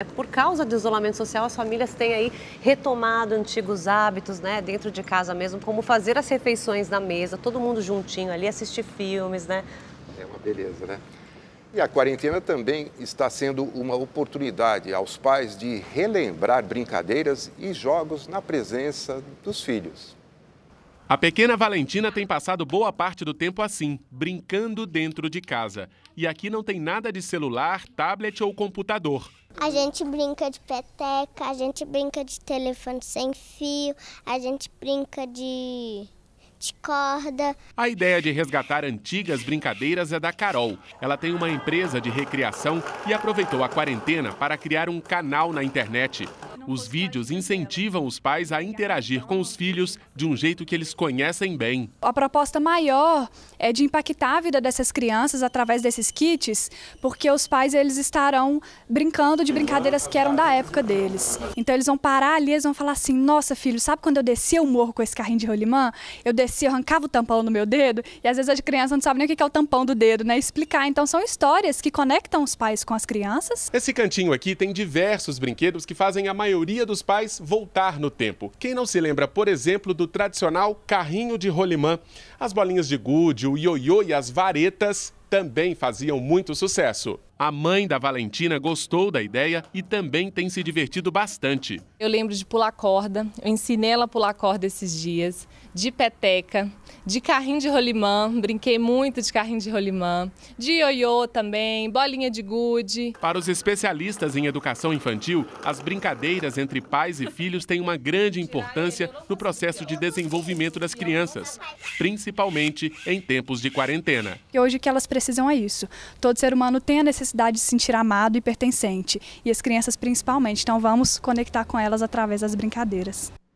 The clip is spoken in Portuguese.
É, por causa do isolamento social, as famílias têm aí retomado antigos hábitos, né, dentro de casa mesmo, como fazer as refeições na mesa, todo mundo juntinho ali, assistir filmes, né? É uma beleza, né? E a quarentena também está sendo uma oportunidade aos pais de relembrar brincadeiras e jogos na presença dos filhos. A pequena Valentina tem passado boa parte do tempo assim, brincando dentro de casa. E aqui não tem nada de celular, tablet ou computador. A gente brinca de peteca, a gente brinca de telefone sem fio, a gente brinca de de corda. A ideia de resgatar antigas brincadeiras é da Carol. Ela tem uma empresa de recreação e aproveitou a quarentena para criar um canal na internet. Os vídeos incentivam os pais a interagir com os filhos de um jeito que eles conhecem bem. A proposta maior é de impactar a vida dessas crianças através desses kits, porque os pais eles estarão brincando de brincadeiras que eram da época deles. Então eles vão parar ali, eles vão falar assim: "Nossa, filho, sabe quando eu descia o morro com esse carrinho de rolimã? Eu descia, arrancava o tampão no meu dedo". E às vezes a criança não sabe nem o que é o tampão do dedo, né? Explicar. Então são histórias que conectam os pais com as crianças. Esse cantinho aqui tem diversos brinquedos que fazem a maioria maioria dos pais voltar no tempo. Quem não se lembra, por exemplo, do tradicional carrinho de rolimã? As bolinhas de gude, o ioiô e as varetas também faziam muito sucesso. A mãe da Valentina gostou da ideia e também tem se divertido bastante. Eu lembro de pular corda, eu ensinei ela a pular corda esses dias, de peteca de carrinho de rolimã, brinquei muito de carrinho de rolimã, de ioiô também, bolinha de gude. Para os especialistas em educação infantil, as brincadeiras entre pais e filhos têm uma grande importância no processo de desenvolvimento das crianças, principalmente em tempos de quarentena. E hoje o que elas precisam é isso. Todo ser humano tem a necessidade de se sentir amado e pertencente, e as crianças principalmente. Então vamos conectar com elas através das brincadeiras.